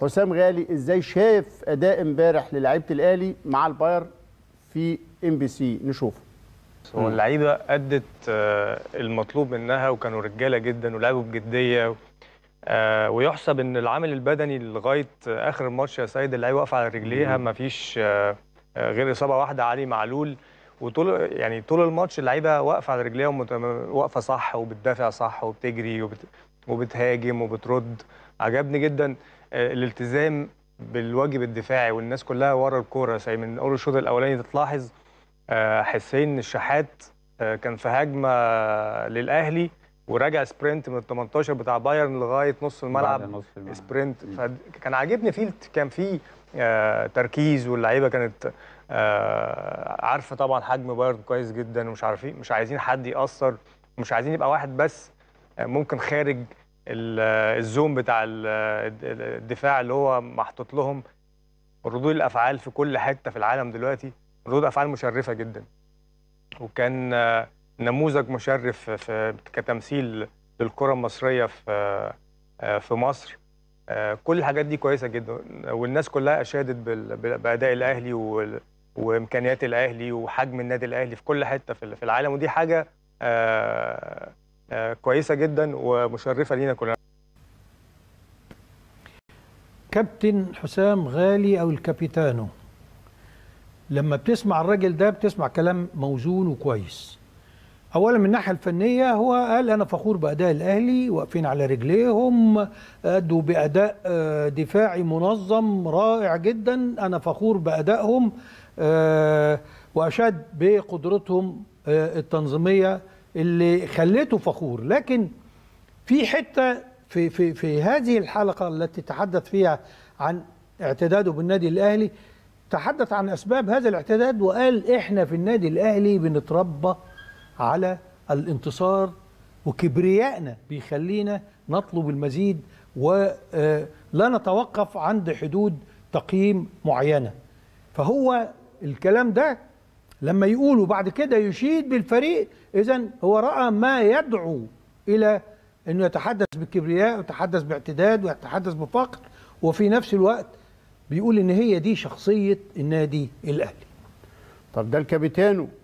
حسام غالي ازاي شايف اداء امبارح للاعيبه الاهلي مع الباير في ام بي سي نشوفه هو اللعيبه ادت آه، المطلوب منها وكانوا رجاله جدا ولعبوا بجديه آه، ويحسب ان العامل البدني لغايه اخر الماتش يا سيد اللعيبه واقفه على رجليها ما فيش آه، غير اصابه واحده علي معلول وطول يعني طول الماتش اللعيبه واقفه على رجليها واقفه صح وبتدافع صح وبتجري وبت... وبتهاجم وبترد عجبني جدا آه، الالتزام بالواجب الدفاعي والناس كلها ورا الكوره زي من اول الشوط الاولاني تلاحظ آه، حسين الشحات آه، كان في هجمه للاهلي وراجع سبرنت من ال 18 بتاع بايرن لغايه نص الملعب سبرنت فكان عاجبني فيه كان فيه تركيز واللعيبه كانت عارفه طبعا حجم بايرن كويس جدا ومش عارفين مش عايزين حد ياثر مش عايزين يبقى واحد بس ممكن خارج الزوم بتاع الدفاع اللي هو محطوط لهم ردود الافعال في كل حته في العالم دلوقتي ردود افعال مشرفه جدا وكان آه، نموذج مشرف في كتمثيل للكره المصريه في آه، في مصر آه، كل الحاجات دي كويسه جدا والناس كلها اشادت باداء الاهلي وامكانيات الاهلي وحجم النادي الاهلي في كل حته في العالم ودي حاجه آه، كويسه جدا ومشرفه لينا كلنا كابتن حسام غالي او الكابيتانو لما بتسمع الراجل ده بتسمع كلام موزون وكويس اولا من الناحيه الفنيه هو قال انا فخور باداء الاهلي واقفين على رجليهم ادوا باداء آه، دفاعي منظم رائع جدا انا فخور بادائهم آه، واشاد بقدرتهم التنظيميه اللي خليته فخور لكن في حته في في في هذه الحلقه التي تحدث فيها عن اعتداده بالنادي الاهلي تحدث عن اسباب هذا الاعتداد وقال احنا في النادي الاهلي بنتربى على الانتصار وكبريائنا بيخلينا نطلب المزيد ولا آه، نتوقف عند حدود تقييم معينه فهو الكلام ده لما يقولوا بعد كده يشيد بالفريق إذا هو رأى ما يدعو إلى أنه يتحدث بالكبرياء ويتحدث باعتداد ويتحدث بفقر وفي نفس الوقت بيقول ان هي دي شخصيه النادي الاهلي طب ده الكابيتانو